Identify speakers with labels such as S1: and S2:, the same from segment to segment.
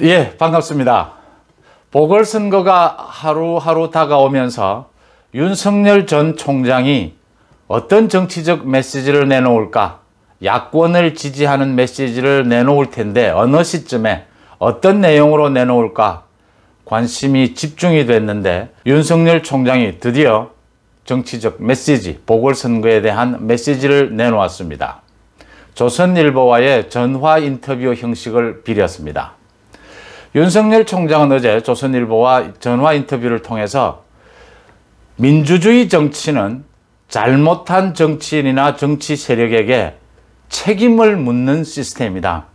S1: 예, 반갑습니다. 보궐선거가 하루하루 다가오면서 윤석열 전 총장이 어떤 정치적 메시지를 내놓을까? 야권을 지지하는 메시지를 내놓을 텐데 어느 시점에 어떤 내용으로 내놓을까? 관심이 집중이 됐는데 윤석열 총장이 드디어 정치적 메시지, 보궐선거에 대한 메시지를 내놓았습니다. 조선일보와의 전화 인터뷰 형식을 빌렸습니다. 윤석열 총장은 어제 조선일보와 전화 인터뷰를 통해서 민주주의 정치는 잘못한 정치인이나 정치 세력에게 책임을 묻는 시스템이다.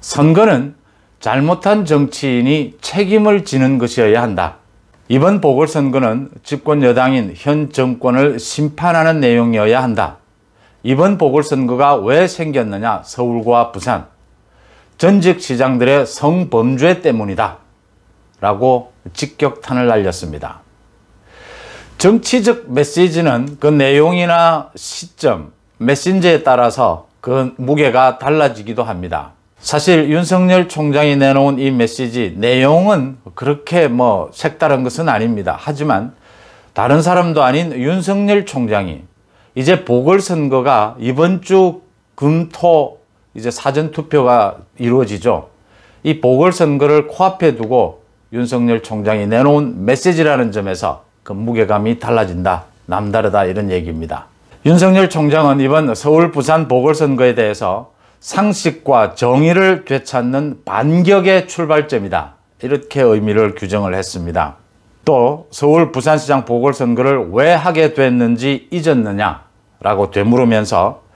S1: 선거는 잘못한 정치인이 책임을 지는 것이어야 한다. 이번 보궐선거는 집권 여당인 현 정권을 심판하는 내용이어야 한다. 이번 보궐선거가 왜 생겼느냐 서울과 부산 전직 시장들의 성범죄 때문이다 라고 직격탄을 날렸습니다. 정치적 메시지는 그 내용이나 시점, 메신저에 따라서 그 무게가 달라지기도 합니다. 사실 윤석열 총장이 내놓은 이 메시지 내용은 그렇게 뭐 색다른 것은 아닙니다. 하지만 다른 사람도 아닌 윤석열 총장이 이제 보궐선거가 이번 주 금토 이제 사전투표가 이루어지죠. 이 보궐선거를 코앞에 두고 윤석열 총장이 내놓은 메시지라는 점에서 그 무게감이 달라진다, 남다르다 이런 얘기입니다. 윤석열 총장은 이번 서울 부산 보궐선거에 대해서 상식과 정의를 되찾는 반격의 출발점이다. 이렇게 의미를 규정을 했습니다. 또 서울 부산시장 보궐선거를 왜 하게 됐는지 잊었느냐라고 되물으면서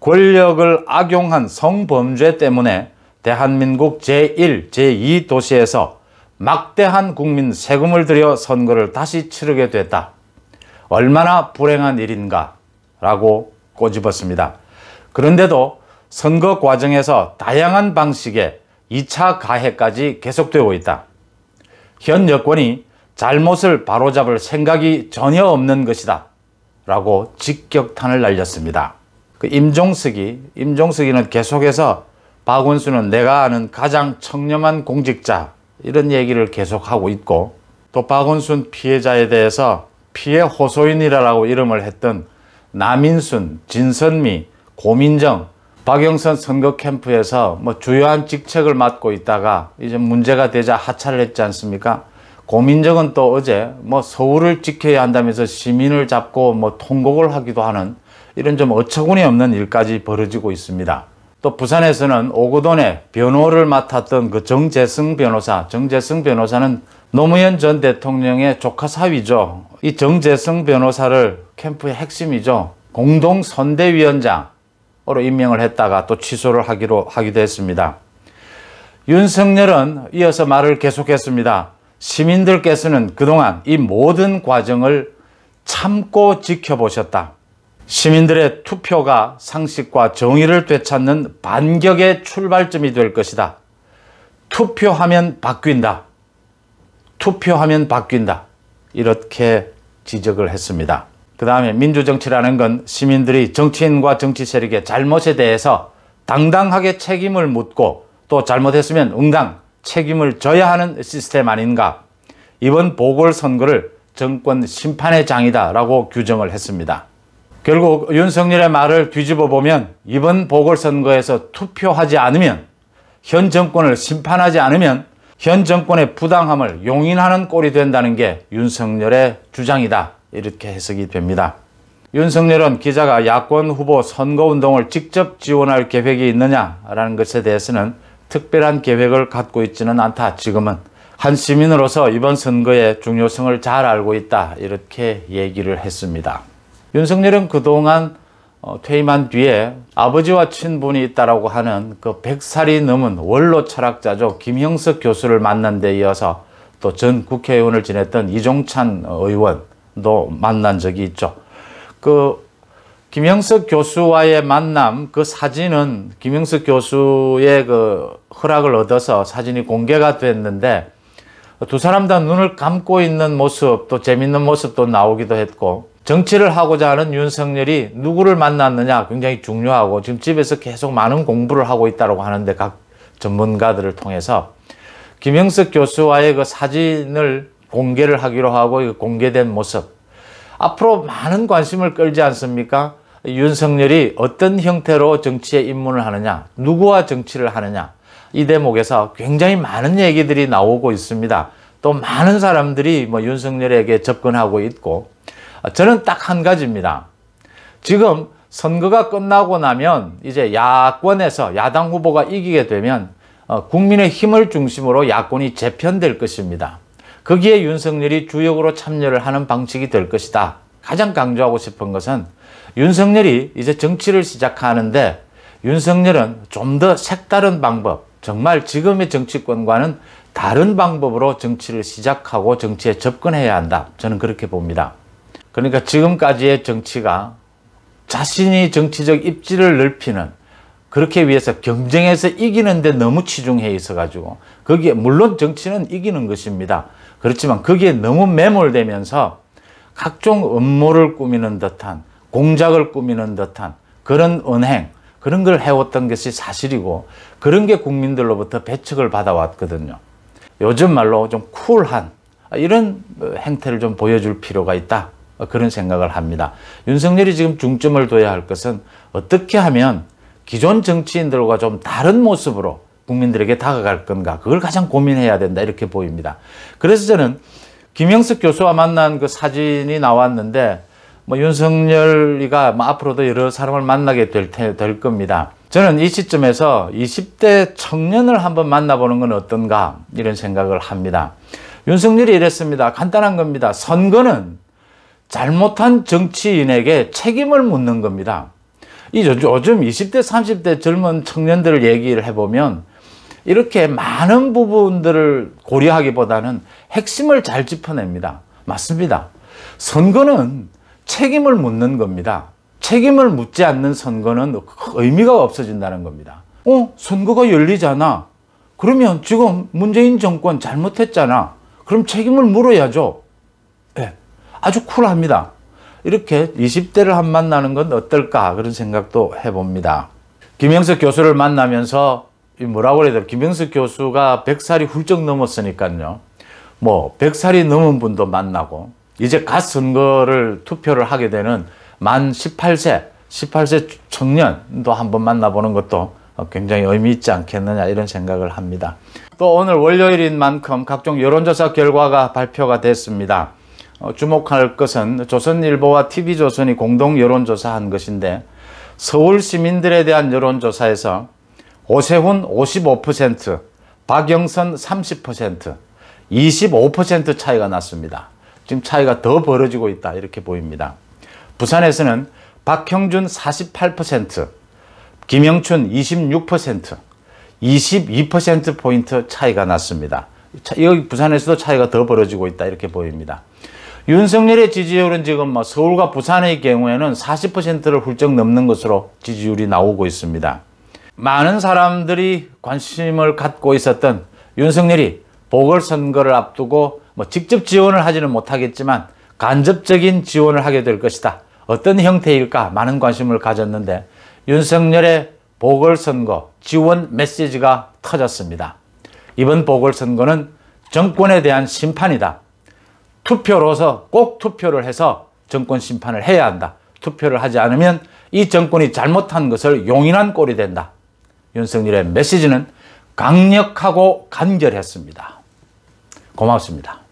S1: 권력을 악용한 성범죄 때문에 대한민국 제1, 제2도시에서 막대한 국민 세금을 들여 선거를 다시 치르게 됐다. 얼마나 불행한 일인가 라고 꼬집었습니다. 그런데도 선거 과정에서 다양한 방식의 2차 가해까지 계속되고 있다. 현 여권이 잘못을 바로잡을 생각이 전혀 없는 것이다 라고 직격탄을 날렸습니다. 그 임종석이 임종석이는 계속해서 박원순은 내가 아는 가장 청렴한 공직자 이런 얘기를 계속하고 있고 또 박원순 피해자에 대해서 피해 호소인이라고 이름을 했던 남인순, 진선미, 고민정, 박영선 선거 캠프에서 뭐 주요한 직책을 맡고 있다가 이제 문제가 되자 하차를 했지 않습니까? 고민정은 또 어제 뭐 서울을 지켜야 한다면서 시민을 잡고 뭐 통곡을 하기도 하는 이런 좀 어처구니 없는 일까지 벌어지고 있습니다. 또 부산에서는 오구돈의 변호를 맡았던 그 정재승 변호사, 정재승 변호사는 노무현 전 대통령의 조카 사위죠. 이 정재승 변호사를 캠프의 핵심이죠. 공동 선대위원장으로 임명을 했다가 또 취소를 하기로 하기도 했습니다. 윤석열은 이어서 말을 계속했습니다. 시민들께서는 그동안 이 모든 과정을 참고 지켜보셨다. 시민들의 투표가 상식과 정의를 되찾는 반격의 출발점이 될 것이다. 투표하면 바뀐다. 투표하면 바뀐다. 이렇게 지적을 했습니다. 그 다음에 민주정치라는 건 시민들이 정치인과 정치 세력의 잘못에 대해서 당당하게 책임을 묻고 또 잘못했으면 응당 책임을 져야 하는 시스템 아닌가. 이번 보궐선거를 정권 심판의 장이다라고 규정을 했습니다. 결국 윤석열의 말을 뒤집어 보면 이번 보궐선거에서 투표하지 않으면 현 정권을 심판하지 않으면 현 정권의 부당함을 용인하는 꼴이 된다는 게 윤석열의 주장이다. 이렇게 해석이 됩니다. 윤석열은 기자가 야권 후보 선거운동을 직접 지원할 계획이 있느냐라는 것에 대해서는 특별한 계획을 갖고 있지는 않다. 지금은 한 시민으로서 이번 선거의 중요성을 잘 알고 있다. 이렇게 얘기를 했습니다. 윤석열은 그동안 어, 퇴임한 뒤에 아버지와 친분이 있다라고 하는 그 100살이 넘은 원로 철학자죠. 김형석 교수를 만난 데 이어서 또 전 국회의원을 지냈던 이종찬 의원도 만난 적이 있죠. 그 김영석 교수와의 만남 그 사진은 김영석 교수의 그 허락을 얻어서 사진이 공개가 됐는데 두 사람 다 눈을 감고 있는 모습 또 재밌는 모습도 나오기도 했고 정치를 하고자 하는 윤석열이 누구를 만났느냐 굉장히 중요하고 지금 집에서 계속 많은 공부를 하고 있다고 하는데 각 전문가들을 통해서 김영석 교수와의 그 사진을 공개를 하기로 하고 공개된 모습 앞으로 많은 관심을 끌지 않습니까? 윤석열이 어떤 형태로 정치에 입문을 하느냐 누구와 정치를 하느냐 이 대목에서 굉장히 많은 얘기들이 나오고 있습니다. 또 많은 사람들이 뭐 윤석열에게 접근하고 있고 아, 저는 딱 한 가지입니다. 지금 선거가 끝나고 나면 이제 야권에서 야당 후보가 이기게 되면 어, 국민의 힘을 중심으로 야권이 재편될 것입니다. 거기에 윤석열이 주역으로 참여를 하는 방식이 될 것이다. 가장 강조하고 싶은 것은 윤석열이 이제 정치를 시작하는데 윤석열은 좀 더 색다른 방법, 정말 지금의 정치권과는 다른 방법으로 정치를 시작하고 정치에 접근해야 한다. 저는 그렇게 봅니다. 그러니까 지금까지의 정치가 자신이 정치적 입지를 넓히는 그렇게 위해서 경쟁해서 이기는데 너무 치중해 있어가지고 거기에 물론 정치는 이기는 것입니다. 그렇지만 거기에 너무 매몰되면서 각종 음모를 꾸미는 듯한 공작을 꾸미는 듯한 그런 은행 그런 걸 해왔던 것이 사실이고 그런 게 국민들로부터 배척을 받아왔거든요. 요즘 말로 좀 쿨한 이런 행태를 좀 보여줄 필요가 있다. 어, 그런 생각을 합니다. 윤석열이 지금 중점을 둬야 할 것은 어떻게 하면 기존 정치인들과 좀 다른 모습으로 국민들에게 다가갈 건가 그걸 가장 고민해야 된다 이렇게 보입니다. 그래서 저는 김영석 교수와 만난 그 사진이 나왔는데 뭐 윤석열이가 뭐 앞으로도 여러 사람을 만나게 될, 될 겁니다. 저는 이 시점에서 20대 청년을 한번 만나보는 건 어떤가 이런 생각을 합니다. 윤석열이 이랬습니다. 간단한 겁니다. 선거는 잘못한 정치인에게 책임을 묻는 겁니다. 이 요즘 20대, 30대 젊은 청년들을 얘기를 해보면 이렇게 많은 부분들을 고려하기보다는 핵심을 잘 짚어냅니다. 맞습니다. 선거는 책임을 묻는 겁니다. 책임을 묻지 않는 선거는 그 의미가 없어진다는 겁니다. 어? 선거가 열리잖아. 그러면 지금 문재인 정권 잘못했잖아. 그럼 책임을 물어야죠. 아주 쿨합니다. 이렇게 20대를 한 만나는 건 어떨까 그런 생각도 해봅니다. 김영석 교수를 만나면서 뭐라고 해야 되나 김영석 교수가 100살이 훌쩍 넘었으니까요. 뭐 100살이 넘은 분도 만나고 이제 갓 선거를 투표를 하게 되는 만 18세, 18세 청년도 한번 만나보는 것도 굉장히 의미 있지 않겠느냐 이런 생각을 합니다. 또 오늘 월요일인 만큼 각종 여론조사 결과가 발표가 됐습니다. 어, 주목할 것은 조선일보와 TV조선이 공동 여론조사한 것인데 서울 시민들에 대한 여론조사에서 오세훈 55%, 박영선 30%, 25% 차이가 났습니다. 지금 차이가 더 벌어지고 있다 이렇게 보입니다. 부산에서는 박형준 48%, 김영춘 26%, 22%포인트 차이가 났습니다. 여기 부산에서도 차이가 더 벌어지고 있다 이렇게 보입니다. 윤석열의 지지율은 지금 뭐 서울과 부산의 경우에는 40%를 훌쩍 넘는 것으로 지지율이 나오고 있습니다. 많은 사람들이 관심을 갖고 있었던 윤석열이 보궐선거를 앞두고 뭐 직접 지원을 하지는 못하겠지만 간접적인 지원을 하게 될 것이다. 어떤 형태일까 많은 관심을 가졌는데 윤석열의 보궐선거 지원 메시지가 터졌습니다. 이번 보궐선거는 정권에 대한 심판이다. 투표로서 꼭 투표를 해서 정권 심판을 해야 한다. 투표를 하지 않으면 이 정권이 잘못한 것을 용인한 꼴이 된다. 윤석열의 메시지는 강력하고 간결했습니다. 고맙습니다.